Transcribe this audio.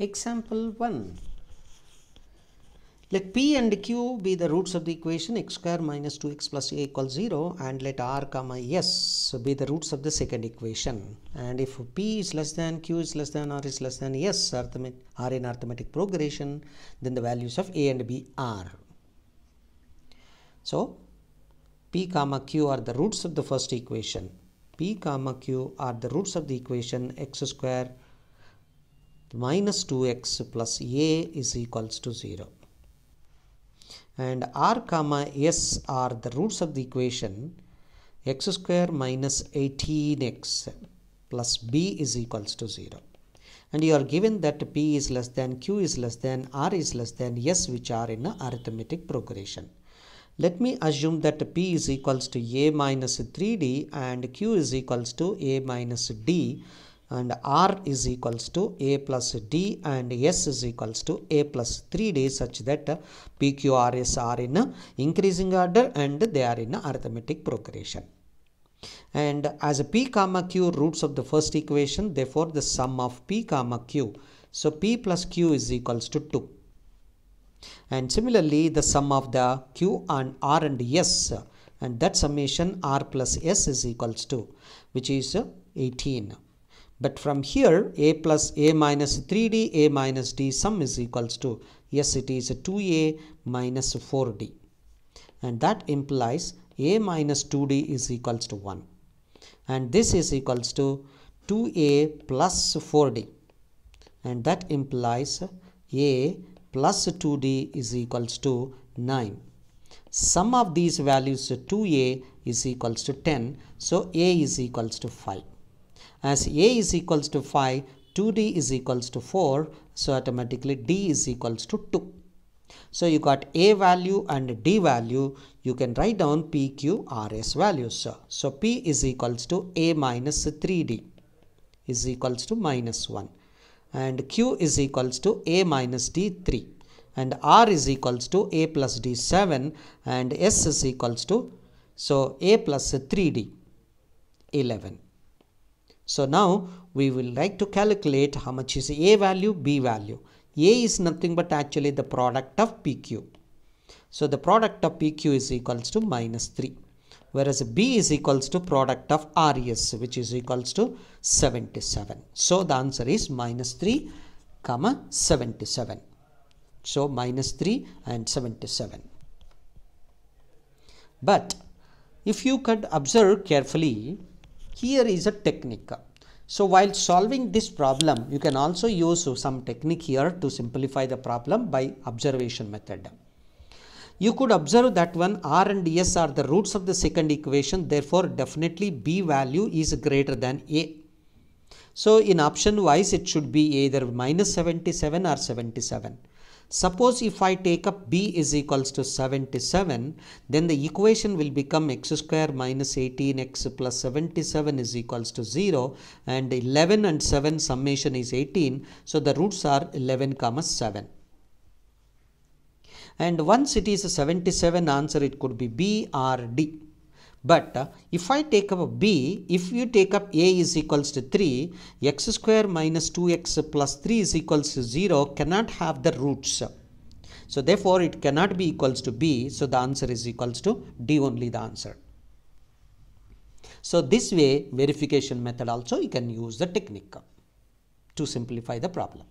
Example 1. Let p and q be the roots of the equation x square minus 2x plus a equals 0 and let r comma s be the roots of the second equation. And if p is less than q is less than r is less than s are in arithmetic progression then the values of a and b are. So p comma q are the roots of the first equation. p comma q are the roots of the equation x square minus 2x plus a is equals to 0 and r comma s are the roots of the equation x square minus 18x plus b is equals to 0 and you are given that p is less than q is less than r is less than s which are in arithmetic progression let me assume that p is equals to a minus 3d and q is equals to a minus d and R is equals to A plus D and S is equals to A plus 3D such that PQRS are in increasing order and they are in arithmetic progression. And as a P comma Q roots of the first equation therefore the sum of P comma Q. So P plus Q is equals to 2. And similarly the sum of the Q and R and S and that summation R plus S is equals to which is 18. But from here, a plus a minus 3d, a minus d sum is equals to, yes, it is 2a minus 4d. And that implies a minus 2d is equals to 1. And this is equals to 2a plus 4d. And that implies a plus 2d is equals to 9. Sum of these values 2a is equals to 10. So a is equals to 5. As A is equals to 5, 2D is equals to 4, so automatically D is equals to 2. So you got A value and D value, you can write down PQRS values. So P is equals to A minus 3D is equals to minus 1 and Q is equals to A minus D 3 and R is equals to A plus D 7 and S is equals to so A plus 3D 11. So now we will like to calculate how much is A value, B value. A is nothing but actually the product of PQ. So the product of PQ is equals to minus 3. Whereas B is equals to product of r s, which is equals to 77. So the answer is minus 3 comma 77. So minus 3 and 77. But if you could observe carefully here is a technique. So while solving this problem, you can also use some technique here to simplify the problem by observation method. You could observe that when R and S are the roots of the second equation, therefore definitely B value is greater than A. So in option wise, it should be either minus 77 or 77. Suppose if I take up b is equals to 77, then the equation will become x square minus 18x plus 77 is equals to 0 and 11 and 7 summation is 18. So the roots are 11 comma 7 and once it is a 77 answer it could be B or D. But uh, if I take up b, if you take up a is equals to 3, x square minus 2x plus 3 is equals to 0 cannot have the roots. So therefore it cannot be equals to b. So the answer is equals to d only the answer. So this way verification method also you can use the technique to simplify the problem.